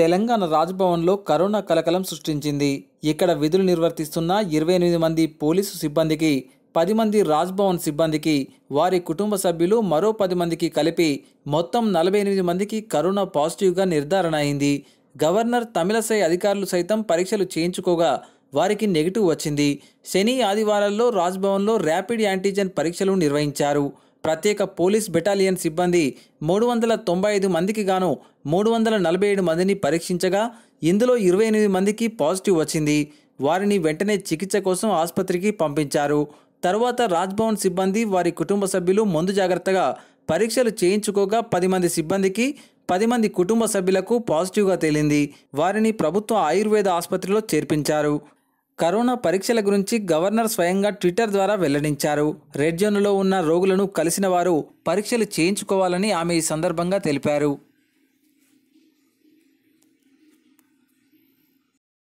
Telangana రాజ్భవన్లో corona కలకలం సృష్టించింది ఇక్కడ విధులు నిర్వర్తిస్తున్న ఇరవై ఎనిమిది మంది పోలీసు సిబ్బందికి పది మంది రాజ్భవన్ సిబ్బందికి వారి కుటుంబ సభ్యులు మరో పది మందికి కలిపి మొత్తం నలభై ఎనిమిది మందికి కరోనా పాజిటివ్గా నిర్ధారణ అయింది గవర్నర్ తమిళసై అధికారులు సైతం పరీక్షలు చేయించుకోగా వారికి నెగిటివ్ వచ్చింది శని ఆదివారాల్లో రాజ్భవన్లో ర్యాపిడ్ యాంటీజెన్ పరీక్షలు నిర్వహించారు ప్రత్యేక పోలీస్ బెటాలియన్ సిబ్బంది మూడు వందల తొంభై ఐదు మందికి గాను మూడు వందల నలభై ఏడు మందిని పరీక్షించగా ఇందులో ఇరవై ఎనిమిది మందికి పాజిటివ్ వచ్చింది వారిని వెంటనే చికిత్స కోసం ఆసుపత్రికి పంపించారు తరువాత రాజ్భవన్ సిబ్బంది వారి కుటుంబ సభ్యులు ముందు జాగ్రత్తగా పరీక్షలు చేయించుకోగా పది మంది సిబ్బందికి పది మంది కుటుంబ సభ్యులకు పాజిటివ్గా తేలింది వారిని ప్రభుత్వ ఆయుర్వేద ఆసుపత్రిలో చేర్పించారు కరోనా పరీక్షల గురించి గవర్నర్ స్వయంగా ట్విట్టర్ ద్వారా వెల్లడించారు రెడ్ జోన్లో ఉన్న రోగులను కలిసిన వారు పరీక్షలు చేయించుకోవాలని ఆమె ఈ సందర్భంగా తెలిపారు